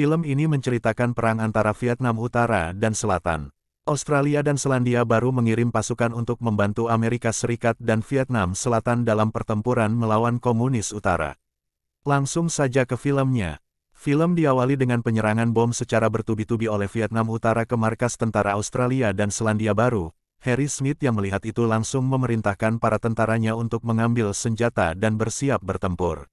Film ini menceritakan perang antara Vietnam Utara dan Selatan. Australia dan Selandia Baru mengirim pasukan untuk membantu Amerika Serikat dan Vietnam Selatan dalam pertempuran melawan Komunis Utara. Langsung saja ke filmnya. Film diawali dengan penyerangan bom secara bertubi-tubi oleh Vietnam Utara ke markas tentara Australia dan Selandia Baru. Harry Smith yang melihat itu langsung memerintahkan para tentaranya untuk mengambil senjata dan bersiap bertempur.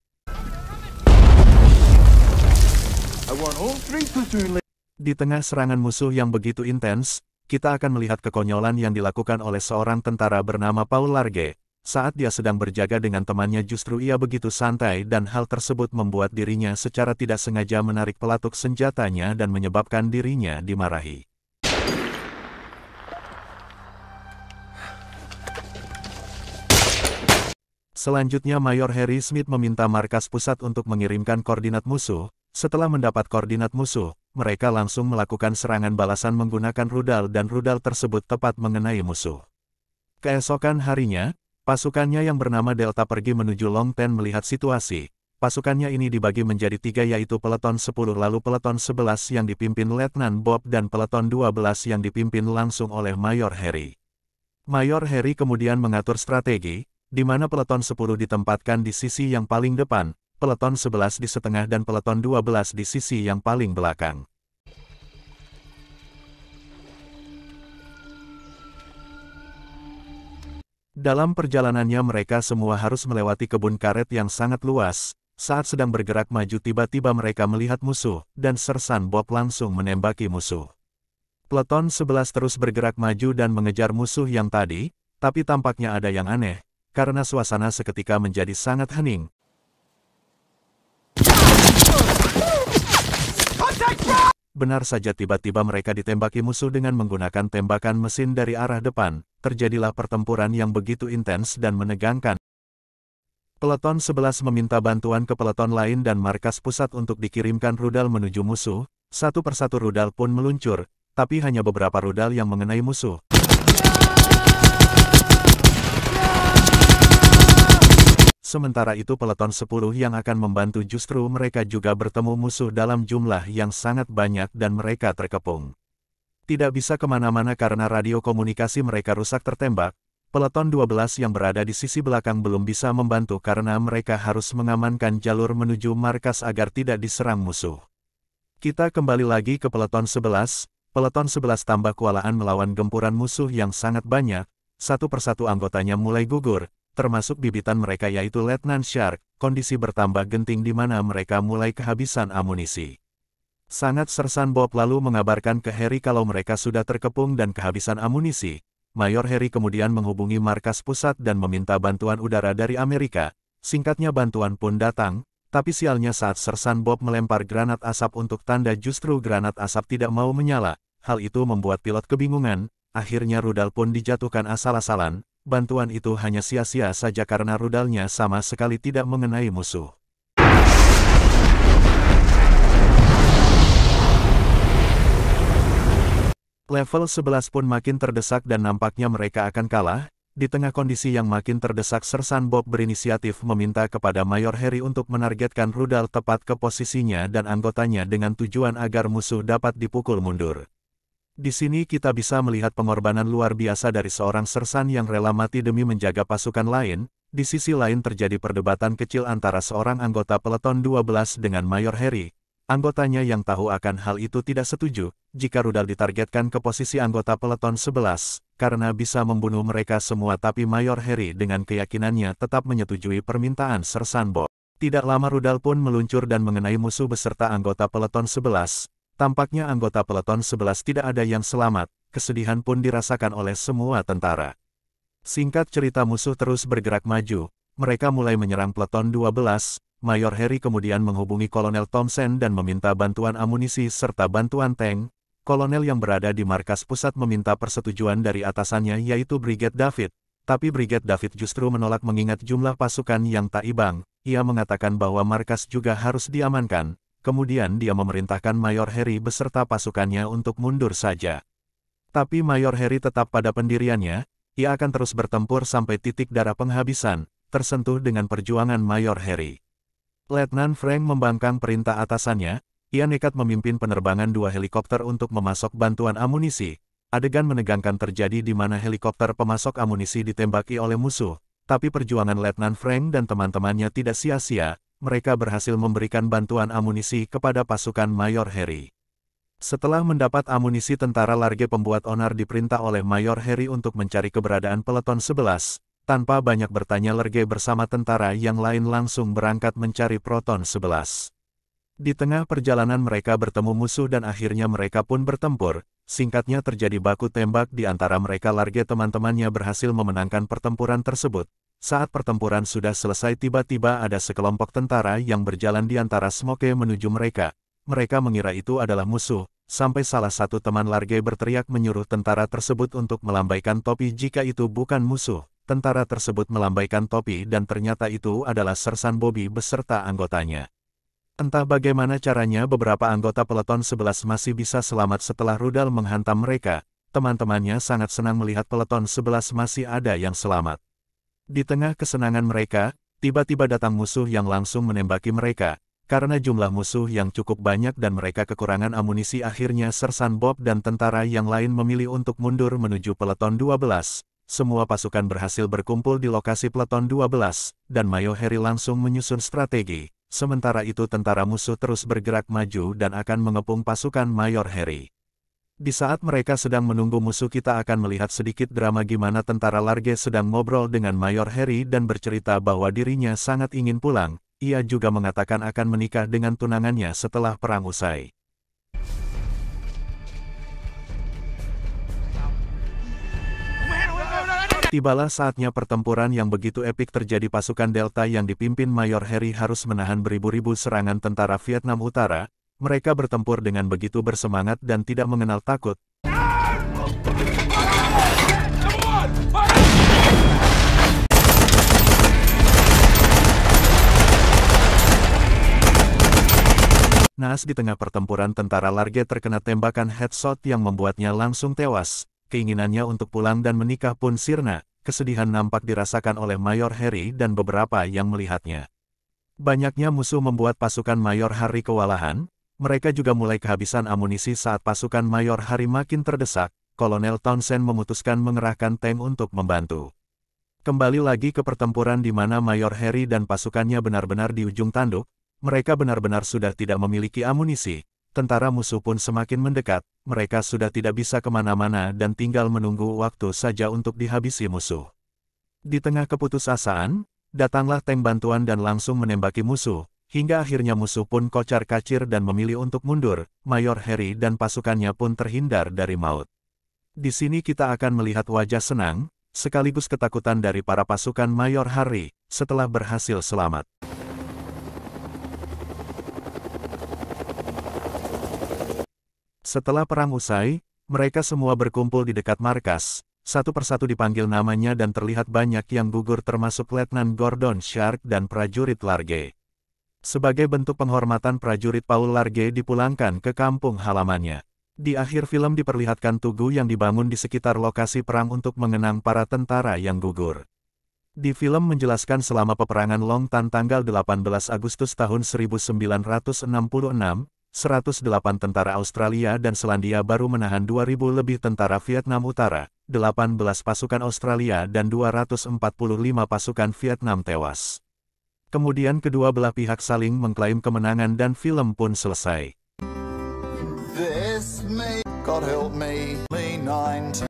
Di tengah serangan musuh yang begitu intens, kita akan melihat kekonyolan yang dilakukan oleh seorang tentara bernama Paul Large. Saat dia sedang berjaga dengan temannya justru ia begitu santai dan hal tersebut membuat dirinya secara tidak sengaja menarik pelatuk senjatanya dan menyebabkan dirinya dimarahi. Selanjutnya Mayor Harry Smith meminta markas pusat untuk mengirimkan koordinat musuh, setelah mendapat koordinat musuh, mereka langsung melakukan serangan balasan menggunakan rudal dan rudal tersebut tepat mengenai musuh. Keesokan harinya, pasukannya yang bernama Delta pergi menuju Long Ten melihat situasi. Pasukannya ini dibagi menjadi tiga yaitu Peleton 10 lalu Peleton 11 yang dipimpin Letnan Bob dan Peleton 12 yang dipimpin langsung oleh Mayor Harry. Mayor Harry kemudian mengatur strategi, di mana peleton 10 ditempatkan di sisi yang paling depan, peleton 11 di setengah dan peleton 12 di sisi yang paling belakang. Dalam perjalanannya mereka semua harus melewati kebun karet yang sangat luas. Saat sedang bergerak maju tiba-tiba mereka melihat musuh, dan Sersan Bob langsung menembaki musuh. Peleton 11 terus bergerak maju dan mengejar musuh yang tadi, tapi tampaknya ada yang aneh, karena suasana seketika menjadi sangat hening, Benar saja tiba-tiba mereka ditembaki musuh dengan menggunakan tembakan mesin dari arah depan, terjadilah pertempuran yang begitu intens dan menegangkan. Peleton 11 meminta bantuan ke peleton lain dan markas pusat untuk dikirimkan rudal menuju musuh, satu persatu rudal pun meluncur, tapi hanya beberapa rudal yang mengenai musuh. Sementara itu peleton 10 yang akan membantu justru mereka juga bertemu musuh dalam jumlah yang sangat banyak dan mereka terkepung. Tidak bisa kemana-mana karena radio komunikasi mereka rusak tertembak, peleton 12 yang berada di sisi belakang belum bisa membantu karena mereka harus mengamankan jalur menuju markas agar tidak diserang musuh. Kita kembali lagi ke peleton 11, peleton 11 tambah kewalahan melawan gempuran musuh yang sangat banyak, satu persatu anggotanya mulai gugur, termasuk bibitan mereka yaitu Letnan Shark, kondisi bertambah genting di mana mereka mulai kehabisan amunisi. Sangat sersan Bob lalu mengabarkan ke Harry kalau mereka sudah terkepung dan kehabisan amunisi. Mayor Harry kemudian menghubungi markas pusat dan meminta bantuan udara dari Amerika. Singkatnya bantuan pun datang, tapi sialnya saat sersan Bob melempar granat asap untuk tanda justru granat asap tidak mau menyala. Hal itu membuat pilot kebingungan, akhirnya rudal pun dijatuhkan asal-asalan, bantuan itu hanya sia-sia saja karena rudalnya sama sekali tidak mengenai musuh. Level 11 pun makin terdesak dan nampaknya mereka akan kalah, di tengah kondisi yang makin terdesak Sersan Bob berinisiatif meminta kepada Mayor Harry untuk menargetkan rudal tepat ke posisinya dan anggotanya dengan tujuan agar musuh dapat dipukul mundur. Di sini kita bisa melihat pengorbanan luar biasa dari seorang sersan yang rela mati demi menjaga pasukan lain, di sisi lain terjadi perdebatan kecil antara seorang anggota peleton 12 dengan Mayor Harry. Anggotanya yang tahu akan hal itu tidak setuju, jika rudal ditargetkan ke posisi anggota peleton 11, karena bisa membunuh mereka semua tapi Mayor Harry dengan keyakinannya tetap menyetujui permintaan Sersan Bob. Tidak lama rudal pun meluncur dan mengenai musuh beserta anggota peleton 11, tampaknya anggota peleton sebelas tidak ada yang selamat, kesedihan pun dirasakan oleh semua tentara. Singkat cerita musuh terus bergerak maju, mereka mulai menyerang peleton 12, Mayor Harry kemudian menghubungi Kolonel Thompson dan meminta bantuan amunisi serta bantuan tank. Kolonel yang berada di markas pusat meminta persetujuan dari atasannya yaitu Brigade David, tapi Brigade David justru menolak mengingat jumlah pasukan yang tak ibang. Ia mengatakan bahwa markas juga harus diamankan, Kemudian dia memerintahkan Mayor Harry beserta pasukannya untuk mundur saja. Tapi Mayor Harry tetap pada pendiriannya, ia akan terus bertempur sampai titik darah penghabisan, tersentuh dengan perjuangan Mayor Harry. Letnan Frank membangkang perintah atasannya, ia nekat memimpin penerbangan dua helikopter untuk memasok bantuan amunisi. Adegan menegangkan terjadi di mana helikopter pemasok amunisi ditembaki oleh musuh, tapi perjuangan Letnan Frank dan teman-temannya tidak sia-sia, mereka berhasil memberikan bantuan amunisi kepada pasukan Mayor Harry. Setelah mendapat amunisi tentara large pembuat onar diperintah oleh Mayor Harry untuk mencari keberadaan peleton 11, tanpa banyak bertanya Large bersama tentara yang lain langsung berangkat mencari Proton 11. Di tengah perjalanan mereka bertemu musuh dan akhirnya mereka pun bertempur, singkatnya terjadi baku tembak di antara mereka Large teman-temannya berhasil memenangkan pertempuran tersebut, saat pertempuran sudah selesai tiba-tiba ada sekelompok tentara yang berjalan di antara smoke menuju mereka. Mereka mengira itu adalah musuh, sampai salah satu teman Large berteriak menyuruh tentara tersebut untuk melambaikan topi jika itu bukan musuh. Tentara tersebut melambaikan topi dan ternyata itu adalah Sersan Bobby beserta anggotanya. Entah bagaimana caranya beberapa anggota peleton 11 masih bisa selamat setelah rudal menghantam mereka, teman-temannya sangat senang melihat peleton 11 masih ada yang selamat. Di tengah kesenangan mereka, tiba-tiba datang musuh yang langsung menembaki mereka, karena jumlah musuh yang cukup banyak dan mereka kekurangan amunisi akhirnya Sersan Bob dan tentara yang lain memilih untuk mundur menuju peleton 12. Semua pasukan berhasil berkumpul di lokasi peleton 12, dan Mayo Harry langsung menyusun strategi. Sementara itu tentara musuh terus bergerak maju dan akan mengepung pasukan Mayor Harry. Di saat mereka sedang menunggu musuh kita akan melihat sedikit drama gimana tentara Large sedang ngobrol dengan Mayor Harry dan bercerita bahwa dirinya sangat ingin pulang, ia juga mengatakan akan menikah dengan tunangannya setelah perang usai. Tibalah saatnya pertempuran yang begitu epik terjadi pasukan Delta yang dipimpin Mayor Harry harus menahan beribu-ribu serangan tentara Vietnam Utara, mereka bertempur dengan begitu bersemangat dan tidak mengenal takut. Nas di tengah pertempuran tentara Large terkena tembakan headshot yang membuatnya langsung tewas. Keinginannya untuk pulang dan menikah pun sirna, kesedihan nampak dirasakan oleh Mayor Harry dan beberapa yang melihatnya. Banyaknya musuh membuat pasukan Mayor Harry kewalahan, mereka juga mulai kehabisan amunisi saat pasukan Mayor Hari makin terdesak, Kolonel Townsend memutuskan mengerahkan tank untuk membantu. Kembali lagi ke pertempuran di mana Mayor Harry dan pasukannya benar-benar di ujung tanduk, mereka benar-benar sudah tidak memiliki amunisi, tentara musuh pun semakin mendekat, mereka sudah tidak bisa kemana-mana dan tinggal menunggu waktu saja untuk dihabisi musuh. Di tengah keputusasaan, datanglah tank bantuan dan langsung menembaki musuh, Hingga akhirnya musuh pun kocar kacir dan memilih untuk mundur, Mayor Harry dan pasukannya pun terhindar dari maut. Di sini kita akan melihat wajah senang, sekaligus ketakutan dari para pasukan Mayor Harry, setelah berhasil selamat. Setelah perang usai, mereka semua berkumpul di dekat markas, satu persatu dipanggil namanya dan terlihat banyak yang gugur termasuk Letnan Gordon Shark dan prajurit Largay. Sebagai bentuk penghormatan prajurit Paul Large dipulangkan ke kampung halamannya. Di akhir film diperlihatkan tugu yang dibangun di sekitar lokasi perang untuk mengenang para tentara yang gugur. Di film menjelaskan selama peperangan Long Tan tanggal 18 Agustus tahun 1966, 108 tentara Australia dan Selandia Baru menahan 2.000 lebih tentara Vietnam Utara, 18 pasukan Australia dan 245 pasukan Vietnam tewas. Kemudian kedua belah pihak saling mengklaim kemenangan dan film pun selesai. God help me.